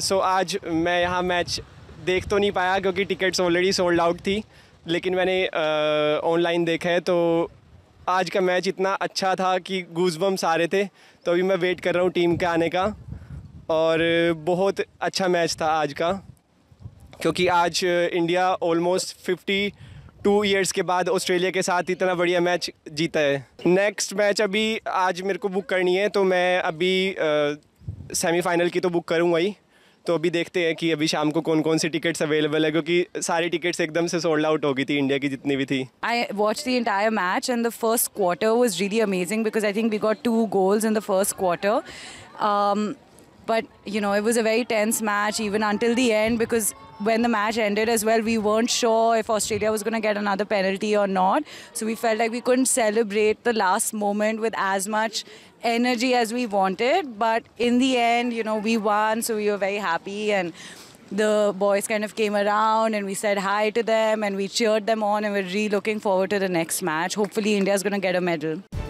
सो so, आज मैं यहाँ मैच देख तो नहीं पाया क्योंकि टिकट्स ऑलरेडी सोल्ड आउट थी लेकिन मैंने ऑनलाइन देखा है तो आज का मैच इतना अच्छा था कि आ रहे थे तो अभी मैं वेट कर रहा हूँ टीम के आने का और बहुत अच्छा मैच था आज का क्योंकि आज India almost fifty two years के बाद ऑस्ट्रेलिया के साथ इतना बढ़िया मैच जीता है नेक्स्ट मैच अभी आज मेरे को बुक करनी है तो मैं अभी सेमीफाइनल की तो बुक करूँगा ही तो अभी देखते हैं कि अभी शाम को कौन कौन सी टिकट्स अवेलेबल है क्योंकि सारी टिकट्स एकदम से सोल्ड आउट हो गई थी इंडिया की जितनी भी थी I watch the entire match and the first quarter was really amazing because I think we got two goals in the first quarter but you know it was a very tense match even until the end because when the match ended as well, we weren't sure if Australia was going to get another penalty or not. So we felt like we couldn't celebrate the last moment with as much energy as we wanted. But in the end, you know, we won, so we were very happy. And the boys kind of came around and we said hi to them and we cheered them on, and we're really looking forward to the next match. Hopefully, India's going to get a medal.